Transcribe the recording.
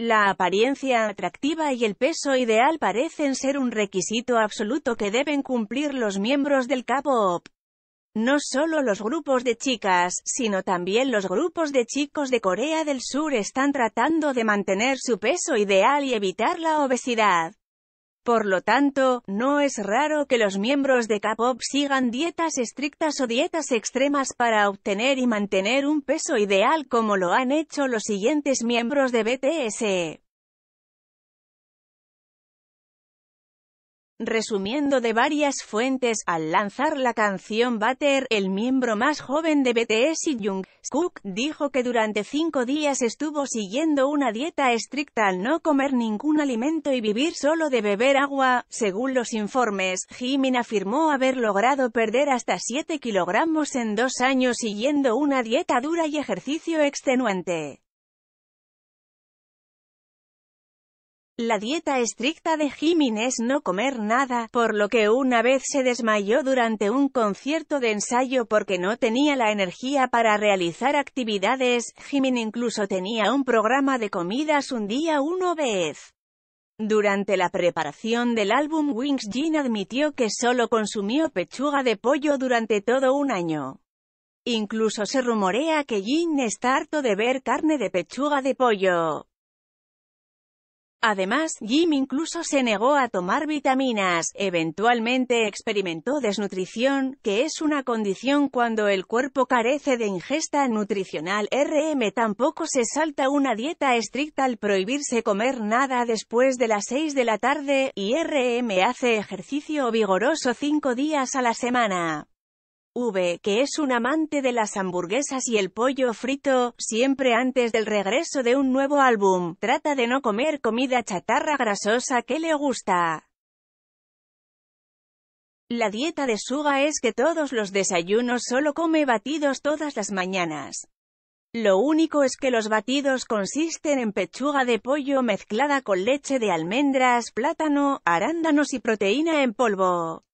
La apariencia atractiva y el peso ideal parecen ser un requisito absoluto que deben cumplir los miembros del K-pop. No solo los grupos de chicas, sino también los grupos de chicos de Corea del Sur están tratando de mantener su peso ideal y evitar la obesidad. Por lo tanto, no es raro que los miembros de K-pop sigan dietas estrictas o dietas extremas para obtener y mantener un peso ideal como lo han hecho los siguientes miembros de BTS. E. Resumiendo de varias fuentes, al lanzar la canción Butter, el miembro más joven de BTS, y Jung Cook, dijo que durante cinco días estuvo siguiendo una dieta estricta al no comer ningún alimento y vivir solo de beber agua. Según los informes, Jimin afirmó haber logrado perder hasta 7 kilogramos en dos años siguiendo una dieta dura y ejercicio extenuante. La dieta estricta de Jimin es no comer nada, por lo que una vez se desmayó durante un concierto de ensayo porque no tenía la energía para realizar actividades, Jimin incluso tenía un programa de comidas un día una vez. Durante la preparación del álbum Wings Jin admitió que solo consumió pechuga de pollo durante todo un año. Incluso se rumorea que Jin está harto de ver carne de pechuga de pollo. Además, Jim incluso se negó a tomar vitaminas, eventualmente experimentó desnutrición, que es una condición cuando el cuerpo carece de ingesta nutricional. RM tampoco se salta una dieta estricta al prohibirse comer nada después de las 6 de la tarde, y RM hace ejercicio vigoroso 5 días a la semana. V, que es un amante de las hamburguesas y el pollo frito, siempre antes del regreso de un nuevo álbum, trata de no comer comida chatarra grasosa que le gusta. La dieta de Suga es que todos los desayunos solo come batidos todas las mañanas. Lo único es que los batidos consisten en pechuga de pollo mezclada con leche de almendras, plátano, arándanos y proteína en polvo.